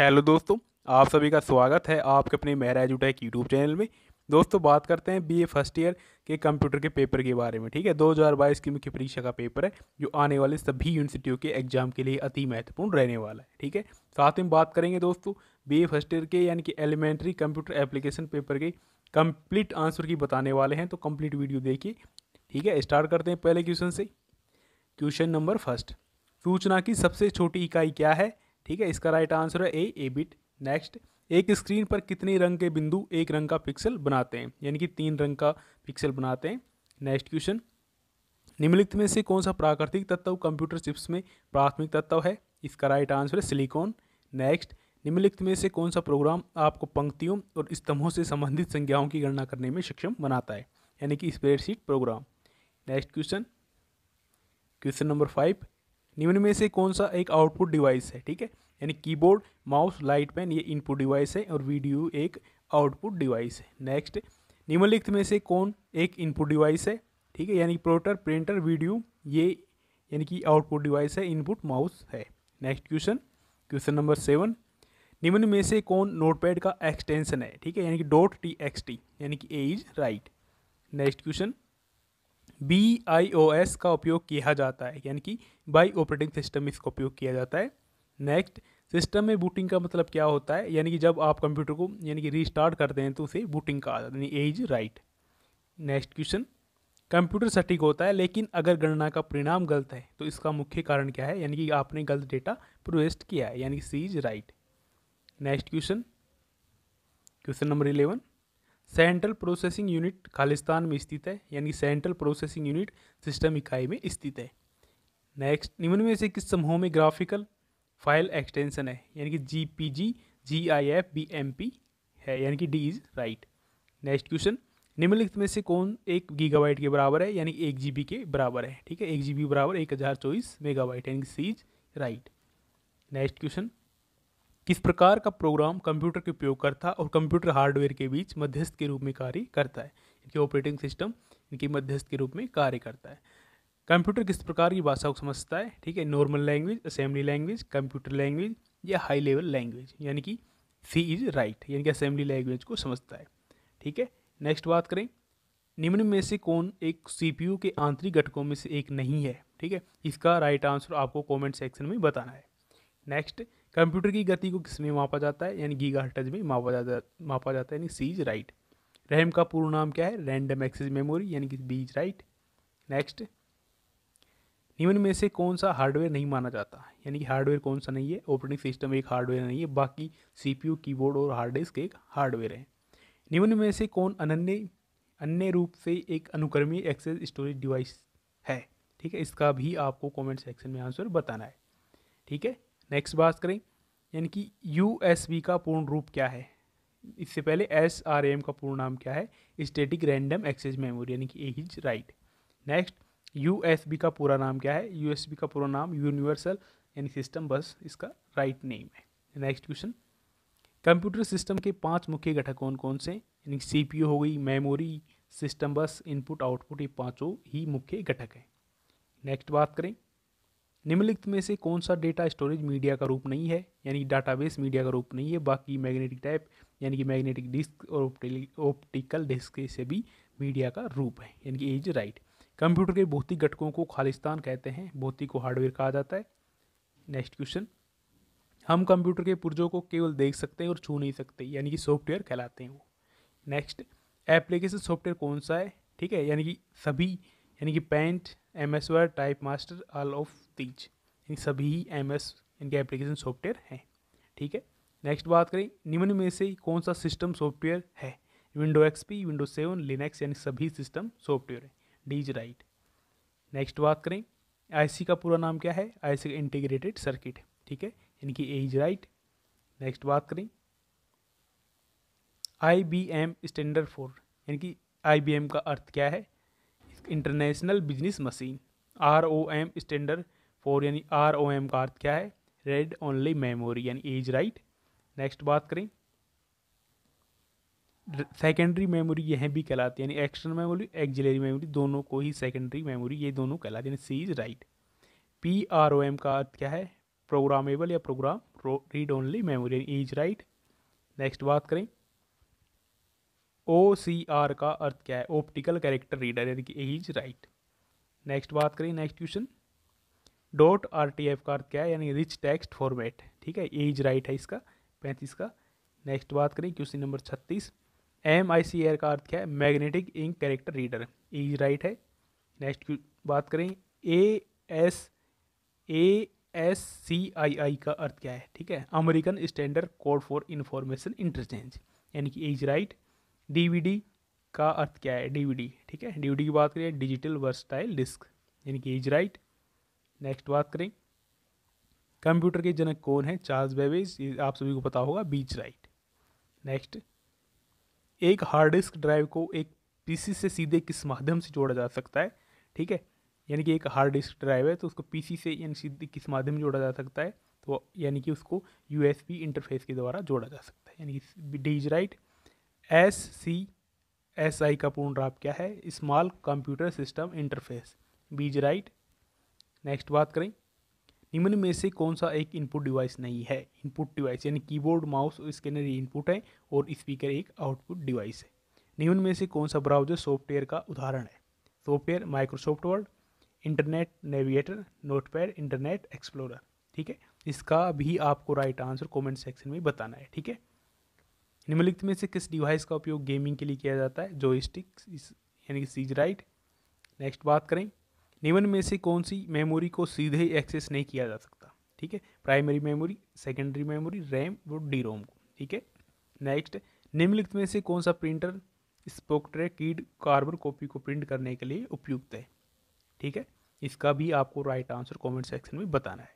Hello दोस्तों आप सभी का स्वागत है आपके अपने मेरा एजुटेक यूट्यूब चैनल में दोस्तों बात करते हैं बीए फर्स्ट ईयर के कंप्यूटर के पेपर के बारे में ठीक है 2022 की मुख्य परीक्षा का पेपर है जो आने वाले सभी यूनिवर्सिटियों के एग्जाम के लिए अति महत्वपूर्ण रहने वाला है ठीक है साथ हम बात करेंगे दोस्तों बी फर्स्ट ईयर के यानी कि एलिमेंट्री कंप्यूटर एप्लीकेशन पेपर के कम्प्लीट आंसर की बताने वाले हैं तो कम्प्लीट वीडियो देखिए ठीक है स्टार्ट करते हैं पहले क्वेश्चन से क्वेश्चन नंबर फर्स्ट सूचना की सबसे छोटी इकाई क्या है ठीक है इसका राइट आंसर है ए ए बिट नेक्स्ट एक स्क्रीन पर कितने रंग के बिंदु एक रंग का पिक्सल बनाते हैं यानी कि तीन रंग का पिक्सल बनाते हैं नेक्स्ट क्वेश्चन निम्नलिखित में से कौन सा प्राकृतिक तत्व कंप्यूटर चिप्स में प्राथमिक तत्व है इसका राइट आंसर है सिलिकॉन नेक्स्ट निम्नलिखित में से कौन सा प्रोग्राम आपको पंक्तियों और स्तंभों से संबंधित संज्ञाओं की गणना करने में सक्षम बनाता है यानी कि spreadsheet program next question question number five निम्न में से कौन सा एक आउटपुट डिवाइस है ठीक है यानी कीबोर्ड माउस लाइट पेन ये इनपुट डिवाइस है और वीडियो एक आउटपुट डिवाइस है नेक्स्ट निम्नलिखित में से कौन एक इनपुट डिवाइस है ठीक है यानी प्रोटर प्रिंटर वीडियो ये यानी कि आउटपुट डिवाइस है इनपुट माउस है next question question number seven निम्न में से कौन नोटपैड का एक्सटेंशन है ठीक है यानी कि डॉट टी एक्स टी यानी कि A is right next question B I O S का उपयोग किया जाता है यानी कि बाई ऑपरेटिंग सिस्टम इसका उपयोग किया जाता है नेक्स्ट सिस्टम में बूटिंग का मतलब क्या होता है यानी कि जब आप कंप्यूटर को यानी कि रीस्टार्ट करते हैं तो उसे बूटिंग कहा जाता है A's right next question computer सटीक होता है लेकिन अगर गणना का परिणाम गलत है तो इसका मुख्य कारण क्या है यानी कि आपने गलत डेटा प्रोवेस्ट किया है यानी कि C is right next question question number eleven central processing unit खालिस्तान में स्थित है यानी सेंट्रल प्रोसेसिंग यूनिट सिस्टम इकाई में स्थित है नेक्स्ट निम्न में से किस समूह में ग्राफिकल फाइल एक्सटेंशन है यानी कि G P G G I F B M P है यानी कि D is right next question निम्नलिखित में से कौन एक गीगाबाइट के बराबर है यानी एक बी के बराबर है ठीक है एक बी बराबर एक हज़ार चौबीस मेगाबाइट यानी C is right next question किस प्रकार का प्रोग्राम कंप्यूटर के उपयोगकर्ता और कंप्यूटर हार्डवेयर के बीच मध्यस्थ के रूप में कार्य करता है इनकी ऑपरेटिंग सिस्टम इनकी मध्यस्थ के रूप में कार्य करता है कंप्यूटर किस प्रकार की भाषा को समझता है ठीक है normal language assembly language computer language या हाई लेवल लैंग्वेज यानी कि सी इज राइट यानी कि असेंबली लैंग्वेज को समझता है ठीक है नेक्स्ट बात करें निम्न में से कौन एक सीपीयू के आंतरिक घटकों में से एक नहीं है ठीक है इसका राइट आंसर आपको कमेंट सेक्शन में बताना है नेक्स्ट कंप्यूटर की गति को किस में मापा जाता है यानी गीगा हर्टज में मापा जाता मापा जाता है यानी सीज राइट रैम का पूर्ण नाम क्या है रैंडम एक्सेस मेमोरी यानी कि बीज राइट नेक्स्ट निम्न में से कौन सा हार्डवेयर नहीं माना जाता यानी कि हार्डवेयर कौन सा नहीं है ऑपरेटिंग सिस्टम एक हार्डवेयर नहीं है बाकी सीपीयू कीबोर्ड और हार्ड डिस्क एक हार्डवेयर है निम्न में से कौन अनन्य अन्य रूप से एक अनुक्रमीय एक्सेस स्टोरेज डिवाइस है ठीक है इसका भी आपको कमेंट सेक्शन में आंसर बताना है ठीक है नेक्स्ट बात करें यानी कि यू का पूर्ण रूप क्या है इससे पहले एस आर एम का पूर्ण नाम क्या है स्टेटिक रैंडम एक्सेस मेमोरी यानी कि A A's right next U का पूरा नाम क्या है यू का पूरा नाम यूनिवर्सल यानी सिस्टम बस इसका राइट नेम है नेक्स्ट क्वेश्चन कंप्यूटर सिस्टम के पांच मुख्य घटक कौन कौन से यानी सी पी हो गई memory system bus input output ये पाँचों ही मुख्य घटक हैं नेक्स्ट बात करें निम्नलिखित में से कौन सा डेटा स्टोरेज मीडिया का रूप नहीं है यानी डाटाबेस मीडिया का रूप नहीं है बाकी मैग्नेटिक टाइप यानी कि मैग्नेटिक डिस्क और ऑप्टिकल डिस्क से भी मीडिया का रूप है यानी कि इज राइट कंप्यूटर के भौतिक घटकों को खालिस्तान कहते हैं भौतिक को हार्डवेयर कहा जाता है नेक्स्ट क्वेश्चन हम कंप्यूटर के पुर्जों को केवल देख सकते हैं और छू नहीं सकते यानी कि सॉफ्टवेयर कहलाते हैं वो नेक्स्ट एप्लीकेशन सॉफ्टवेयर कौन सा है ठीक है यानी कि सभी यानी कि paint M S Word type master all of these यानी सभी एम एस इनके एप्लीकेशन सॉफ्टवेयर हैं ठीक है नेक्स्ट बात करें निम्न में से कौन सा सिस्टम सॉफ्टवेयर है window XP window seven Linux यानी सभी सिस्टम सॉफ्टवेयर है डीज राइट नेक्स्ट बात करें आईसी का पूरा नाम क्या है आईसी का इंटीग्रेटेड सर्किट ठीक है यानी कि एज राइट नेक्स्ट बात करें I B M standard for यानी कि आई बी एम का अर्थ क्या है international business machine R O M standard for यानी आर ओ एम का अर्थ क्या है रेड ओनली मेमोरी यानी एज राइट नेक्स्ट बात करें सेकेंडरी मेमोरी यह भी कहलाती है यानी एक्सटर्नल मेमोरी एक्जिलरी मेमोरी दोनों को ही सेकेंडरी मेमोरी ये दोनों कहलाती है C is right P R O M का अर्थ क्या है प्रोग्रामेबल या program read only memory A's right next बात करें ओ सी आर का अर्थ क्या है ऑप्टिकल कैरेक्टर रीडर यानी कि इज राइट नेक्स्ट बात करें next question dot R T F का अर्थ क्या है यानी रिच टेक्स्ट फॉर्मेट ठीक है इज राइट है इसका पैंतीस का नेक्स्ट बात करें क्वेश्चन नंबर छत्तीस एम आई सी आर का अर्थ क्या है magnetic ink character reader is right है नेक्स्ट बात करें A S A S C आई आई का अर्थ क्या है ठीक है American standard code for information interchange यानी कि इज राइट right. डीवीडी का अर्थ क्या है डीवीडी ठीक है डीवीडी की बात करें डिजिटल वर्सटाइल डिस्क यानी कि इज राइट नेक्स्ट बात करें कंप्यूटर के जनक कौन है चार्ल्स बेबेज आप सभी को पता होगा बीच राइट नेक्स्ट एक हार्ड डिस्क ड्राइव को एक पीसी से सीधे किस माध्यम से जोड़ा जा सकता है ठीक है यानी कि एक हार्ड डिस्क ड्राइव है तो उसको पीसी से यानी सीधे किस माध्यम से जोड़ा जा सकता है तो यानी कि उसको यूएसबी इंटरफेस के द्वारा जोड़ा जा सकता है यानी कि D's right S C S I का पूर्ण ड्राप क्या है small computer system interface B's right next बात करें निम्न में से कौन सा एक इनपुट डिवाइस नहीं है इनपुट डिवाइस यानी कीबोर्ड माउस स्कैनर इनपुट है और स्पीकर एक आउटपुट डिवाइस है निम्न में से कौन सा ब्राउजर सॉफ्टवेयर का उदाहरण है software Microsoft Word internet navigator Notepad Internet Explorer ठीक है इसका भी आपको राइट आंसर कमेंट सेक्शन में बताना है ठीक है निम्नलिखित में से किस डिवाइस का उपयोग गेमिंग के लिए किया जाता है जो स्टिक यानी कि सीज राइट नेक्स्ट बात करें निम्न में से कौन सी मेमोरी को सीधे एक्सेस नहीं किया जा सकता ठीक है primary memory secondary memory RAM व डी रोम को ठीक है नेक्स्ट निम्नलिखित में से कौन सा प्रिंटर स्पोक्ट्रे कीड कार्बन कॉपी को प्रिंट करने के लिए उपयुक्त है ठीक है इसका भी आपको राइट आंसर कमेंट सेक्शन में बताना है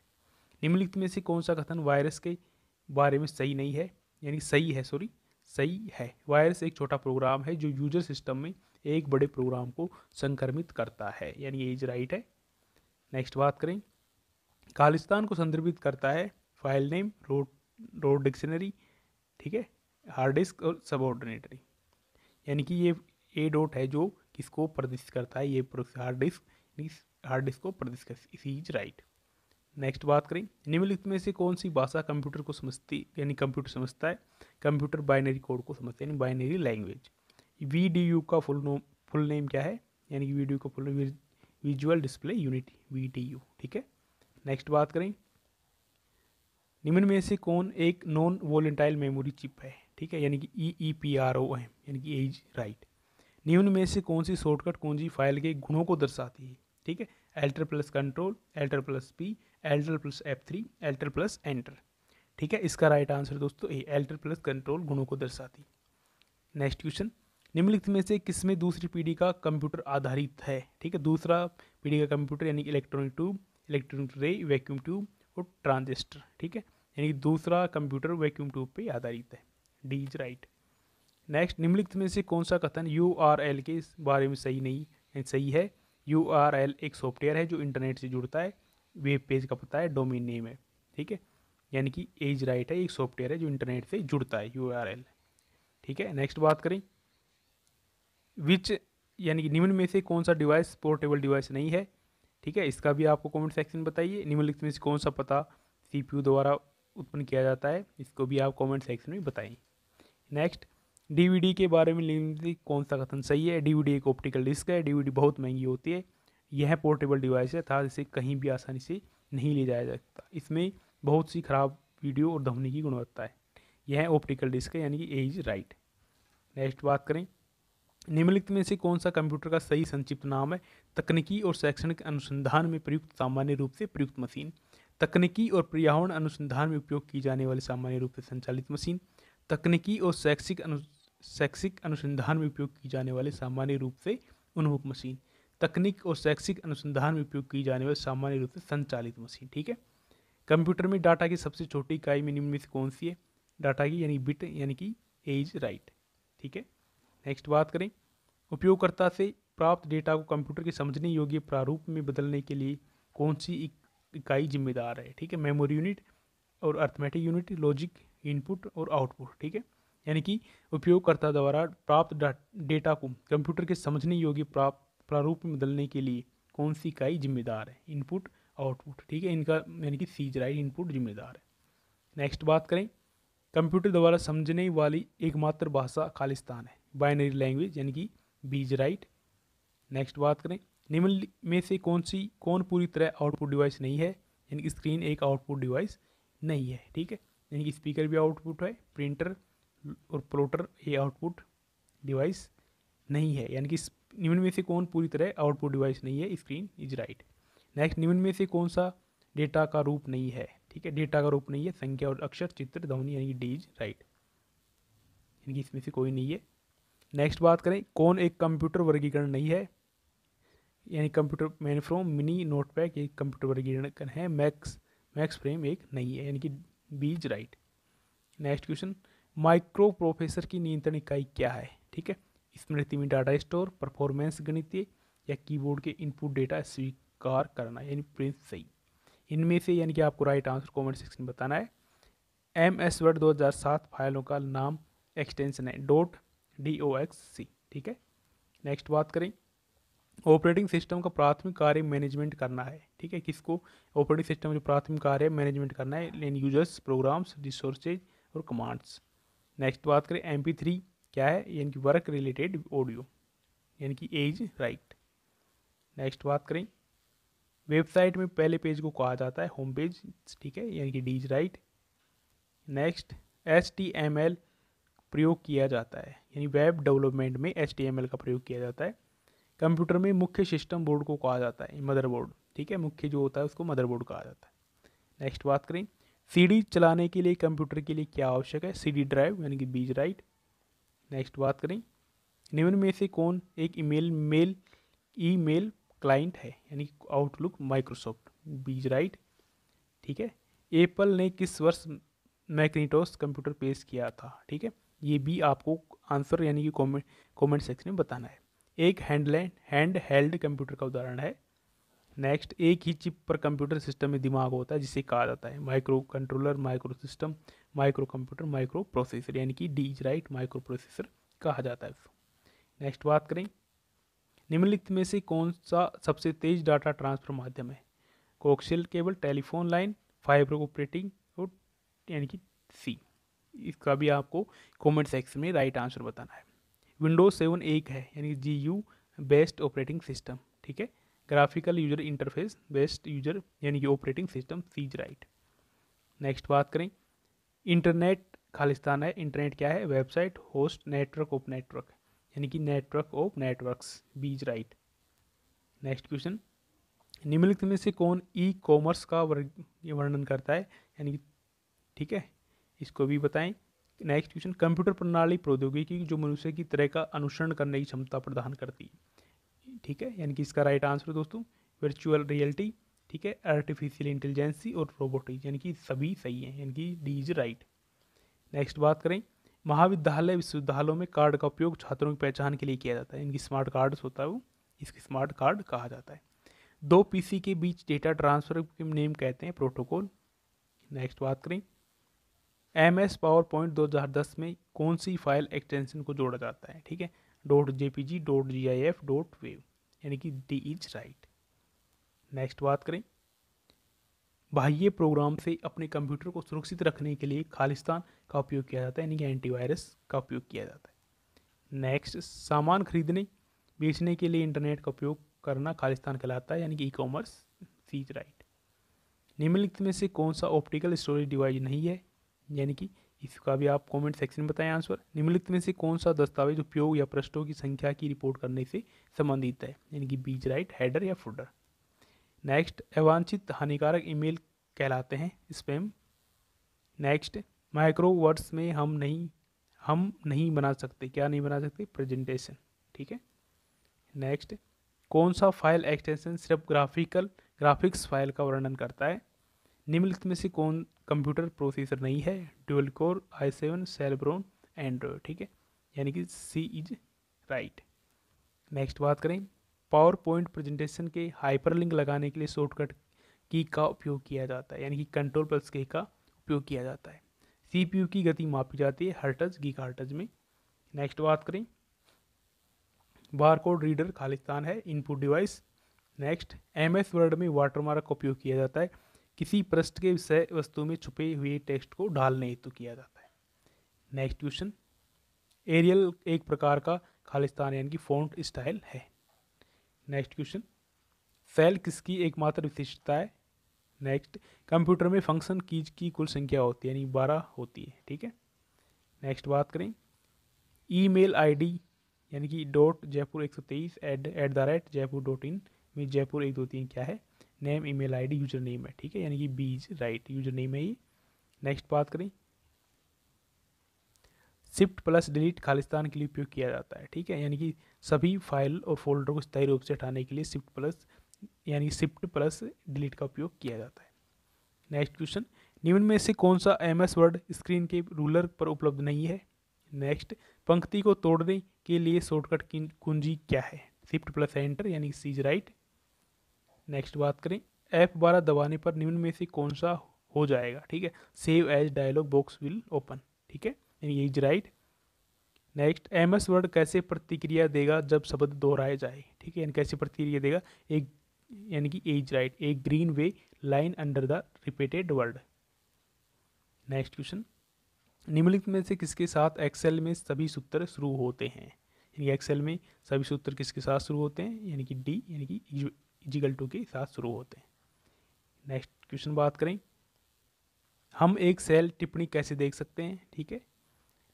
निम्नलिखित में से कौन सा कथन वायरस के बारे में सही नहीं है यानी सही है सॉरी सही है वायरस एक छोटा प्रोग्राम है जो यूजर सिस्टम में एक बड़े प्रोग्राम को संक्रमित करता है यानी एज राइट है नेक्स्ट बात करें खालिस्तान को संदर्भित करता है फाइल नेम रोड रोड डिक्शनरी ठीक है हार्ड डिस्क और सबऑर्डिनेटरी यानी कि ये ए डॉट है जो किसको प्रदर्शित करता है ये हार्ड डिस्क हार्ड डिस्क को प्रदर्शित कर इज राइट नेक्स्ट बात करें निम्नलिखित में से कौन सी भाषा कंप्यूटर को समझती यानी कंप्यूटर समझता है कंप्यूटर बाइनरी कोड को समझते हैं binary language V D U का फुल नो फुल नेम क्या है यानी कि वी डी यू का full visual display unit V D U ठीक है नेक्स्ट बात करें निम्न में से कौन एक नॉन वोलेंटाइल मेमोरी चिप है ठीक है यानी कि E E P R O M यानी कि एज राइट निम्न में से कौन सी शॉर्टकट सी फाइल के गुणों को दर्शाती है ठीक है alter plus control alter plus P alter plus F three alter plus enter ठीक है इसका राइट आंसर दोस्तों ए एल्टर प्लस कंट्रोल गुणों को दर्शाती नेक्स्ट क्वेश्चन निम्नलिखित में से किसमें दूसरी पीढ़ी का कंप्यूटर आधारित है ठीक है दूसरा पीढ़ी का कंप्यूटर यानी कि electronic tube electronic ray vacuum tube और ट्रांजिस्टर ठीक है यानी कि दूसरा कंप्यूटर वैक्यूम ट्यूब पे आधारित है डी इज राइट नेक्स्ट निम्नलिखित में से कौन सा कथन यू आर एल के बारे में सही नहीं सही है यू आर एल एक सॉफ्टवेयर है जो इंटरनेट से जुड़ता है वेब पेज का पता है डोमेन नेम है ठीक है यानी कि एज राइट है एक सॉफ्टवेयर है जो इंटरनेट से जुड़ता है यू ठीक है नेक्स्ट बात करें विच यानी कि निम्न में से कौन सा डिवाइस पोर्टेबल डिवाइस नहीं है ठीक है इसका भी आपको कमेंट सेक्शन बताइए निम्नलिखित में से कौन सा पता सीपीयू द्वारा उत्पन्न किया जाता है इसको भी आप कमेंट सेक्शन में बताएं नेक्स्ट डीवीडी के बारे में निम्नलिखित कौन सा कथन सही है डीवीडी एक ऑप्टिकल डिस्क है डीवीडी बहुत महंगी होती है यह पोर्टेबल डिवाइस है था जिसे कहीं भी आसानी से नहीं ले जाया जा सकता इसमें बहुत सी खराब वीडियो और ध्वनि की गुणवत्ता है यह है ऑप्टिकल डिस्क यानी कि ए इज राइट नेक्स्ट बात करें निम्नलिखित में से कौन सा कंप्यूटर का सही संक्षिप्त नाम है तकनीकी और शैक्षणिक अनुसंधान में प्रयुक्त सामान्य रूप से प्रयुक्त मशीन तकनीकी और पर्यावरण अनुसंधान में उपयोग की जाने वाली सामान्य रूप से संचालित मशीन तकनीकी और शैक्षिक अनु शैक्षिक अनुसंधान में उपयोग की जाने वाले सामान्य रूप से उन्मुख मशीन तकनीक और शैक्षिक अनुसंधान में उपयोग की जाने वाली सामान्य रूप से संचालित मशीन ठीक है कंप्यूटर में डाटा की सबसे छोटी इकाई मिनिमम में से कौन सी है डाटा की यानी बिट यानी कि एज राइट ठीक है नेक्स्ट बात करें उपयोगकर्ता से प्राप्त डेटा को कंप्यूटर के समझने योग्य प्रारूप में बदलने के लिए कौन सी इकाई जिम्मेदार है ठीक है मेमोरी यूनिट और अर्थमेटिक यूनिट लॉजिक इनपुट और आउटपुट ठीक है यानी कि उपयोगकर्ता द्वारा प्राप्त डेटा को कंप्यूटर के समझने योग्य प्राप्त प्रारूप में बदलने के लिए कौन सी इकाई जिम्मेदार है इनपुट आउटपुट ठीक है इनका यानी कि सीज राइट इनपुट जिम्मेदार है नेक्स्ट बात करें कंप्यूटर द्वारा समझने वाली एकमात्र भाषा खालिस्तान है बाइनरी लैंग्वेज यानी कि बीज राइट नेक्स्ट बात करें निम्न में से कौन सी कौन पूरी तरह आउटपुट डिवाइस नहीं है यानी कि स्क्रीन एक आउटपुट डिवाइस नहीं है ठीक है यानी कि स्पीकर भी आउटपुट है प्रिंटर और प्लोटर ये आउटपुट डिवाइस नहीं है यानी कि निम्न में से कौन पूरी तरह आउटपुट डिवाइस नहीं है स्क्रीन इज राइट नेक्स्ट निम्न में से कौन सा डेटा का रूप नहीं है ठीक है डेटा का रूप नहीं है संख्या और अक्षर चित्र ध्वनि यानी डीज राइट यानी कि इसमें से कोई नहीं है नेक्स्ट बात करें कौन एक कंप्यूटर वर्गीकरण नहीं है यानी computer mainframe mini note pack एक कंप्यूटर वर्गीकरण है मैक्स मैक्स फ्रेम एक नहीं है यानी कि B's right next question micro professor की नियंत्रण इकाई क्या है ठीक है स्मृति में डाटा स्टोर परफॉर्मेंस गणितीय या कीबोर्ड के इनपुट डेटा स्वीक स्वीकार करना यानी प्रिंस सही इनमें से यानी कि आपको राइट आंसर कॉमेंट सेक्शन में बताना है एम एस वर्ड दो हज़ार सात फाइलों का नाम एक्सटेंशन है dot D O X C ठीक है नेक्स्ट बात करें ऑपरेटिंग सिस्टम का प्राथमिक कार्य मैनेजमेंट करना है ठीक है किसको ऑपरेटिंग सिस्टम जो प्राथमिक कार्य मैनेजमेंट करना है इन यूजर्स प्रोग्राम्स रिसोर्सेज और कमांड्स नेक्स्ट बात करें एम पी थ्री क्या है यानी कि वर्क रिलेटेड ऑडियो यानी कि एज राइट नेक्स्ट बात करें वेबसाइट में पहले पेज को कहा जाता है होम पेज ठीक है यानी कि D's right next S T M L प्रयोग किया जाता है यानी वेब डेवलपमेंट में एस टी एम एल का प्रयोग किया जाता है कंप्यूटर में मुख्य सिस्टम बोर्ड को कहा जाता है मदरबोर्ड ठीक है मुख्य जो होता है उसको मदरबोर्ड कहा जाता है नेक्स्ट बात करें सीडी चलाने के लिए कंप्यूटर के लिए क्या आवश्यक है सीडी ड्राइव यानी कि बीज राइट नेक्स्ट बात करें निम्न में से कौन एक ईमेल मेल ईमेल क्लाइंट है यानी आउटलुक माइक्रोसॉफ्ट बीज राइट ठीक है एप्पल ने किस वर्ष मैकनीटोस कंप्यूटर पेश किया था ठीक है ये भी आपको आंसर यानी कि कमेंट कमेंट सेक्शन में बताना है एक हैंडलैंड हैंड हेल्ड कंप्यूटर का उदाहरण है नेक्स्ट एक ही चिप पर कंप्यूटर सिस्टम में दिमाग होता है जिसे कहा जाता है micro controller micro system micro computer micro processor यानी कि डीज राइट माइक्रो प्रोसेसर कहा जाता है नेक्स्ट बात करें निम्नलिखित में से कौन सा सबसे तेज डाटा ट्रांसफर माध्यम है coaxial cable telephone line fiber operating और यानी कि सी इसका भी आपको कमेंट सेक्शन में राइट आंसर बताना है विंडोज सेवन एक है यानी G U based operating system ठीक है graphical user interface based user यानी कि operating system C's right next बात करें इंटरनेट खालिस्तान है इंटरनेट क्या है वेबसाइट होस्ट नेटवर्क उप नेटवर्क यानी कि network of networks B's right next question निम्नलिखित में से कौन ई कॉमर्स का वर्णन करता है यानी कि ठीक है इसको भी बताएं नेक्स्ट क्वेश्चन कंप्यूटर प्रणाली प्रौद्योगिकी जो मनुष्य की तरह का अनुसरण करने की क्षमता प्रदान करती है ठीक है यानी कि इसका राइट आंसर दोस्तों वर्चुअल रियलिटी ठीक है आर्टिफिशियल इंटेलिजेंसी और रोबोटिक्स यानी कि सभी सही हैं यानी कि इज राइट नेक्स्ट बात करें महाविद्यालय विश्वविद्यालयों में कार्ड का उपयोग छात्रों की पहचान के लिए किया जाता है इनकी स्मार्ट कार्ड होता है वो इसकी स्मार्ट कार्ड कहा जाता है दो पीसी के बीच डेटा ट्रांसफर के नेम कहते हैं प्रोटोकॉल नेक्स्ट बात करें एम एस पावर पॉइंट दो हज़ार दस में कौन सी फाइल एक्सटेंशन को जोड़ा जाता है ठीक है dot J P G dot G I F dot wave यानी कि डी इज राइट नेक्स्ट बात करें बाह्य प्रोग्राम से अपने कंप्यूटर को सुरक्षित रखने के लिए खालिस्तान का उपयोग किया जाता है यानी कि एंटीवायरस का उपयोग किया जाता है नेक्स्ट सामान खरीदने बेचने के लिए इंटरनेट का उपयोग करना खालिस्तान कहलाता है यानी कि ई कॉमर्स सीज राइट निम्नलिखित में से कौन सा ऑप्टिकल स्टोरेज डिवाइस नहीं है यानी कि इसका भी आप कमेंट सेक्शन में बताएं आंसर निम्नलिखित में से कौन सा दस्तावेज उपयोग या पृष्ठों की संख्या की रिपोर्ट करने से संबंधित है यानी कि बीज राइट हैडर या फुडर नेक्स्ट अवांछित हानिकारक ईमेल कहलाते हैं स्पैम नेक्स्ट माइक्रो वर्ड्स में हम नहीं हम नहीं बना सकते क्या नहीं बना सकते प्रेजेंटेशन ठीक है नेक्स्ट कौन सा फाइल एक्सटेंशन सिर्फ ग्राफिकल ग्राफिक्स फाइल का वर्णन करता है निम्नलिखित में से कौन कंप्यूटर प्रोसेसर नहीं है dual core I seven Celeron Android ठीक है यानी कि सी इज राइट नेक्स्ट बात करें पावर पॉइंट प्रेजेंटेशन के हाइपरलिंक लगाने के लिए शॉर्टकट की का उपयोग किया जाता है यानी कि कंट्रोल प्लस के का उपयोग किया जाता है सीपीयू की गति मापी जाती है हर्टज गी हर्टज में नेक्स्ट बात करें बारकोड रीडर खालिस्तान है input device next M S Word में वाटरमार्क का उपयोग किया जाता है किसी पृष्ठ के विषय वस्तु में छुपे हुए टेक्स्ट को ढालने हेतु किया जाता है नेक्स्ट क्वेश्चन एरियल एक प्रकार का खालिस्तान यानी कि फ़ॉन्ट स्टाइल है नेक्स्ट क्वेश्चन सेल किसकी एकमात्र विशिष्टता है नेक्स्ट कंप्यूटर में फंक्शन कीज की कुल संख्या होती है यानी बारह होती है ठीक है नेक्स्ट बात करें ईमेल आईडी यानी कि डॉट जयपुर एक सौ तेईस at at the rate Jaipur dot in में जयपुर एक दो तीन क्या है name email ID user name है ठीक है यानी कि बीज राइट यूजर नेम है ये नेक्स्ट बात करें शिफ्ट प्लस डिलीट खालिस्तान के लिए उपयोग किया जाता है ठीक है यानी कि सभी फाइल और फोल्डर को स्थायी रूप से हटाने के लिए शिफ्ट प्लस यानी शिफ्ट प्लस डिलीट का उपयोग किया जाता है नेक्स्ट क्वेश्चन निम्न में से कौन सा एम एस वर्ड स्क्रीन के रूलर पर उपलब्ध नहीं है नेक्स्ट पंक्ति को तोड़ने के लिए शॉर्टकट की कुंजी क्या है शिफ्ट प्लस एंटर यानी सीज राइट नेक्स्ट बात करें एफ बारह दबाने पर निम्न में से कौन सा हो जाएगा ठीक है save as dialog box will open ठीक है यानी is right next M S Word कैसे प्रतिक्रिया देगा जब शब्द दोहराया जाए ठीक है यानी कैसे प्रतिक्रिया देगा एक यानी कि is right a green wavy line under the repeated word next question निम्नलिखित में से किसके साथ एक्सेल में सभी सूत्र शुरू होते हैं यानी एक्सेल में सभी सूत्र किसके साथ शुरू होते हैं यानी कि डी यानी कि इजिकल टू के साथ शुरू होते हैं नेक्स्ट क्वेश्चन बात करें हम एक सेल टिप्पणी कैसे देख सकते हैं ठीक है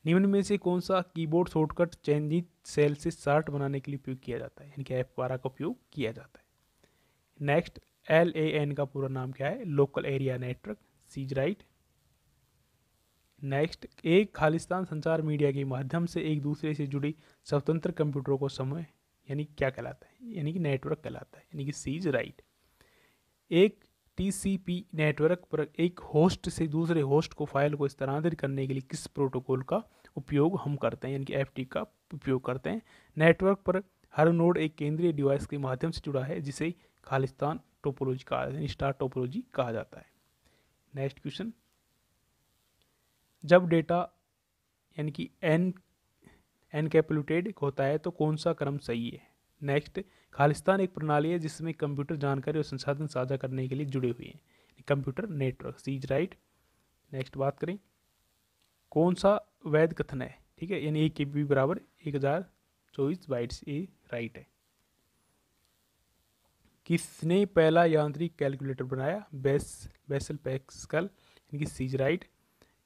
निम्न में से कौन सा कीबोर्ड शॉर्टकट चेंजिंग सेल से शार्ट बनाने के लिए उपयोग किया जाता है यानी कि एफ बारह का उपयोग किया जाता है नेक्स्ट एल ए एन का पूरा नाम क्या है लोकल एरिया नेटवर्क सीज राइट नेक्स्ट एक खालिस्तान संचार मीडिया के माध्यम से एक दूसरे से जुड़ी स्वतंत्र कंप्यूटरों को समय यानी क्या कहलाता है यानी कि नेटवर्क कहलाता है यानी कि सीज राइट एक टीसीपी नेटवर्क पर एक होस्ट से दूसरे होस्ट को फाइल को स्थानांतरित करने के लिए किस प्रोटोकॉल का उपयोग हम करते हैं यानी कि एफ का उपयोग करते हैं नेटवर्क पर हर नोड एक केंद्रीय डिवाइस के माध्यम से जुड़ा है जिसे खालिस्तान टोपोलॉजी कहा जाता है स्टार टोपोलॉजी कहा जाता है नेक्स्ट क्वेश्चन जब डेटा यानी कि एन एनकैपुलेटेड होता है तो कौन सा क्रम सही है नेक्स्ट खालिस्तान एक प्रणाली है जिसमें कंप्यूटर जानकारी और संसाधन साझा करने के लिए जुड़े हुए हैं कंप्यूटर नेटवर्क सीज राइट नेक्स्ट बात करें कौन सा वैध कथन है ठीक है यानी ए के बी बराबर एक हज़ार चौबीस बाइट्स ए राइट है किसने पहला यांत्रिक कैलकुलेटर बनाया बेस बेसल पैक्सकल यानी कि सीज राइट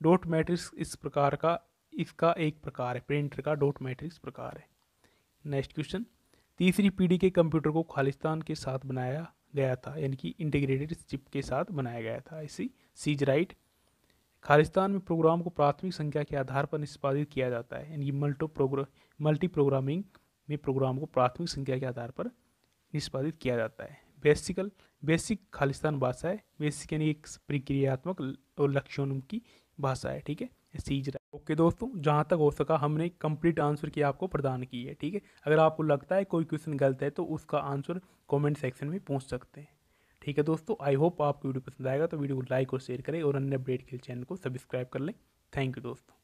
डोट मैट्रिक्स इस प्रकार का इसका एक प्रकार है प्रिंटर का डोट मैट्रिक्स प्रकार है नेक्स्ट क्वेश्चन तीसरी पीढ़ी के कंप्यूटर को खालिस्तान के साथ बनाया गया था यानी कि इंटीग्रेटेड चिप के साथ बनाया गया था इसी सीज राइट खालिस्तान में प्रोग्राम को प्राथमिक संख्या के आधार पर निष्पादित किया जाता है यानी मल्टो प्रोग्राम मल्टी प्रोग्रामिंग में प्रोग्राम को प्राथमिक संख्या के आधार पर निष्पादित किया जाता है बेसिकल बेसिक खालिस्तान भाषा है बेसिक यानी एक प्रक्रियात्मक और लक्ष्योन्म की भाषा है ठीक है सीज रहा है ओके दोस्तों जहाँ तक हो सका हमने कंप्लीट आंसर की आपको प्रदान की है ठीक है अगर आपको लगता है कोई क्वेश्चन गलत है तो उसका आंसर कमेंट सेक्शन में पूछ सकते हैं ठीक है दोस्तों आई होप आपको वीडियो पसंद आएगा तो वीडियो को लाइक और शेयर करें और अन्य अपडेट के लिए चैनल को सब्सक्राइब कर लें थैंक यू दोस्तों